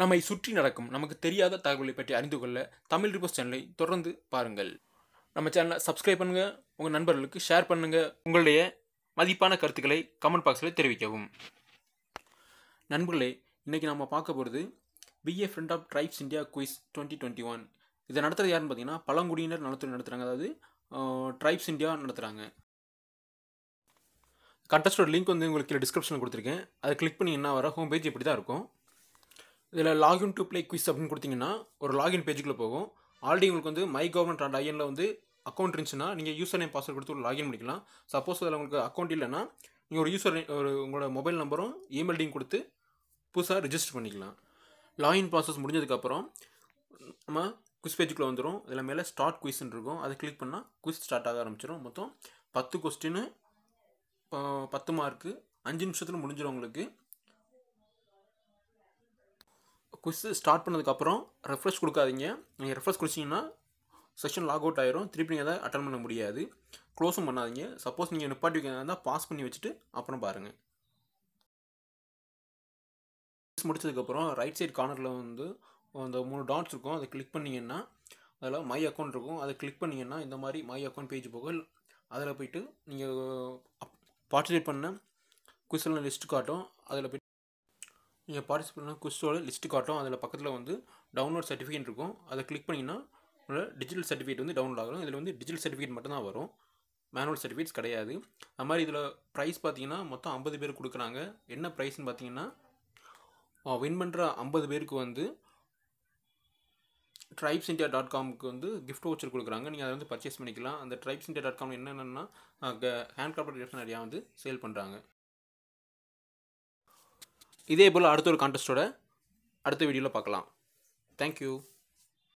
நம்மை சுற்றி நடக்கும் நமக்கு தெரியாத தகவலை பற்றி அறிந்து கொள்ள தமிழ் ரிப்போஸ் சேனலை தொடர்ந்து பாருங்கள் நம்ம சேனலை சப்ஸ்கிரைப் பண்ணுங்கள் உங்கள் நண்பர்களுக்கு ஷேர் பண்ணுங்கள் உங்களுடைய மதிப்பான கருத்துக்களை கமெண்ட் பாக்ஸில் தெரிவிக்கவும் நண்பர்களே இன்றைக்கி நம்ம பார்க்க போகிறது be a friend of tribes India quiz twenty twenty one இதை நடத்துறது யாருன்னு பார்த்தீங்கன்னா பழங்குடியினர் நலத்துறை நடத்துகிறாங்க அதாவது ட்ரைப்ஸ் இந்தியா நடத்துகிறாங்க கண்டஸ்டோட லிங்க் வந்து உங்களுக்கு டிஸ்கிரிப்ஷனில் கொடுத்துருக்கேன் அதை கிளிக் என்ன வர ஹோம் பேஜ் இப்படி தான் இருக்கும் இதில் லாகின் டு ப்ளே குவிஸ் அப்படின்னு கொடுத்தீங்கன்னா ஒரு லாகின் பேஜுக்குள்ளே போகும் ஆல்ரெடி உங்களுக்கு வந்து மை கவர்மெண்ட் அண்ட் ஐஎனில் வந்து அக்கௌண்ட் இருந்துச்சுன்னா நீங்கள் யூசர் நேம் பாஸ்வேர்ட் கொடுத்து ஒரு லாகின் பண்ணிக்கலாம் சப்போஸ் அதில் உங்களுக்கு அக்கௌண்ட் இல்லைன்னா நீங்கள் ஒரு யூசர் ஒரு உங்களோட மொபைல் நம்பரும் இமெயில் டிங் கொடுத்து புதுசாக ரிஜிஸ்டர் பண்ணிக்கலாம் லாகின் ப்ராசஸ் முடிஞ்சதுக்கப்புறம் நம்ம குவிஸ் பேஜுக்குள்ள வந்துடும் இதில் மேலே ஸ்டார்ட் குவிஸ்ன்னு இருக்கும் அதை கிளிக் பண்ணால் குவிஸ் ஸ்டார்ட் ஆக ஆரம்பிச்சிடும் மொத்தம் பத்து கொஸ்டின்னு பத்து மார்க்கு அஞ்சு நிமிஷத்தில் முடிஞ்சிடும் உங்களுக்கு குவிஸ் ஸ்டார்ட் பண்ணதுக்கப்புறம் ரெஃப்ரெஷ் கொடுக்காதீங்க நீங்கள் ரெஃப்ரெஷ் கொடுத்தீங்கன்னா செஷன் லாக் அவுட் ஆயிரும் திருப்பி நீங்கள் அதை அட்டன் பண்ண முடியாது க்ளோஸும் பண்ணாதீங்க சப்போஸ் நீங்கள் நிப்பாட்டி இருந்தால் பாஸ் பண்ணி வச்சுட்டு அப்புறம் பாருங்கள் முடிச்சதுக்கப்புறம் ரைட் சைட் கார்னரில் வந்து அந்த மூணு டாட்ஸ் இருக்கும் அதை கிளிக் பண்ணிங்கன்னா அதில் மை அக்கௌண்ட் இருக்கும் அதை கிளிக் பண்ணிங்கன்னா இந்த மாதிரி மை அக்கௌண்ட் பேஜ் போக அதில் போயிட்டு நீங்கள் பார்ட்டிசிபேட் பண்ண குவிஸில் லிஸ்ட் காட்டும் அதில் போய் நீங்கள் பார்ட்டிசிபேட் பண்ண குஸ்டோட லிஸ்ட்டு காட்டும் அதில் பக்கத்தில் வந்து டவுன்லோட் சர்டிஃபிகேட் இருக்கும் அதை கிளிக் பண்ணிங்கன்னா உங்களோட டிஜிட்டல் சர்டிஃபிகேட் வந்து டவுன்லோட் ஆகும் இதில் வந்து டிஜிட்டல் சர்டிஃபிகேட் மட்டும்தான் வரும் மேனுவல் சர்டிஃபிகேட்ஸ் கிடையாது அது மாதிரி இதில் ப்ரைஸ் பார்த்தீங்கன்னா மொத்தம் ஐம்பது பேர் கொடுக்குறாங்க என்ன ப்ரைஸ்னு பார்த்தீங்கன்னா வின் பண்ணுற ஐம்பது பேருக்கு வந்து ட்ரைப்ஸ் இந்தியா டாட் காமுக்கு வந்து கிஃப்ட் வச்சர் கொடுக்குறாங்க நீங்கள் அதை வந்து பர்ச்சேஸ் பண்ணிக்கலாம் அந்த ட்ரைப்ஸ் இண்டியா டாட் காம் என்னென்னா ஹேண்ட் கிராஃப்ட் நிறையா வந்து சேல் பண்ணுறாங்க இதே போல் அடுத்த ஒரு கான்டெஸ்ட்டோட அடுத்த வீடியோவில் பார்க்கலாம் தேங்க்யூ